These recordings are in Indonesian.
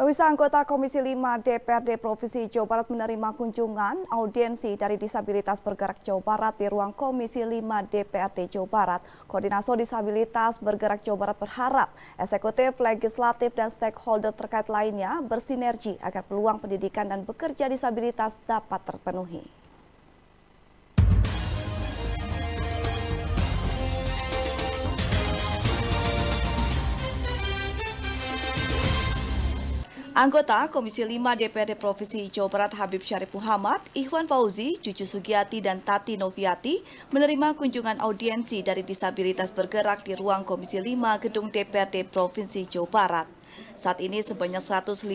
Pemirsa anggota Komisi 5 DPRD Provinsi Jawa Barat menerima kunjungan audiensi dari Disabilitas Bergerak Jawa Barat di ruang Komisi 5 DPRD Jawa Barat. Koordinasi Disabilitas Bergerak Jawa Barat berharap eksekutif, legislatif, dan stakeholder terkait lainnya bersinergi agar peluang pendidikan dan bekerja disabilitas dapat terpenuhi. Anggota Komisi 5 DPRD Provinsi Jawa Barat Habib Syarif Muhammad, Ikhwan Fauzi, Cucu Sugiyati, dan Tati Noviati menerima kunjungan audiensi dari Disabilitas Bergerak di ruang Komisi 5 Gedung DPRD Provinsi Jawa Barat. Saat ini sebanyak 153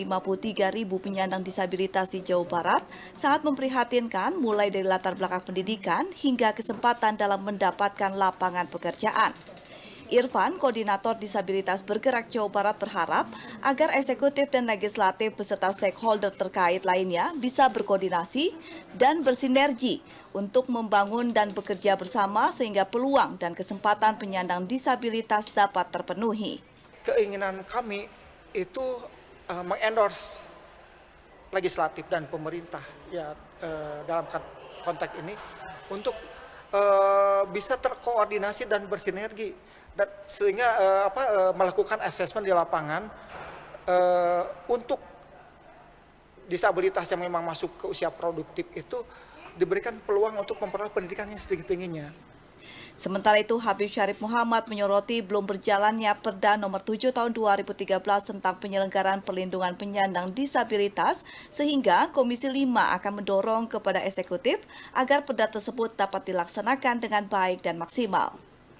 ribu penyandang disabilitas di Jawa Barat sangat memprihatinkan mulai dari latar belakang pendidikan hingga kesempatan dalam mendapatkan lapangan pekerjaan. Irfan, Koordinator Disabilitas Bergerak Jawa Barat berharap agar eksekutif dan legislatif beserta stakeholder terkait lainnya bisa berkoordinasi dan bersinergi untuk membangun dan bekerja bersama sehingga peluang dan kesempatan penyandang disabilitas dapat terpenuhi. Keinginan kami itu uh, mengendorse legislatif dan pemerintah ya uh, dalam konteks ini untuk Eh, bisa terkoordinasi dan bersinergi dan sehingga uh, apa uh, melakukan asesmen di lapangan uh, untuk disabilitas yang memang masuk ke usia produktif itu diberikan peluang untuk memperoleh pendidikan yang setinggi-tingginya. Sementara itu, Habib Syarif Muhammad menyoroti belum berjalannya Perda Nomor 7 Tahun 2013 tentang penyelenggaraan perlindungan penyandang disabilitas, sehingga Komisi 5 akan mendorong kepada eksekutif agar perda tersebut dapat dilaksanakan dengan baik dan maksimal.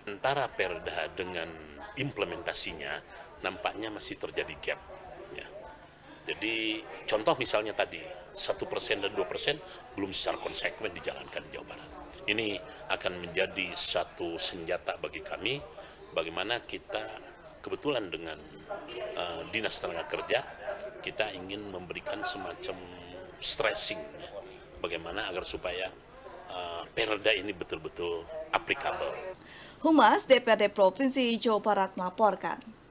Antara perda dengan implementasinya nampaknya masih terjadi gap jadi contoh misalnya tadi, satu persen dan dua persen belum secara konsekuen dijalankan di Jawa Barat. Ini akan menjadi satu senjata bagi kami, bagaimana kita kebetulan dengan uh, dinas tenaga kerja, kita ingin memberikan semacam stressing, bagaimana agar supaya uh, perda ini betul-betul aplikabel. Humas DPRD Provinsi Jawa Barat melaporkan.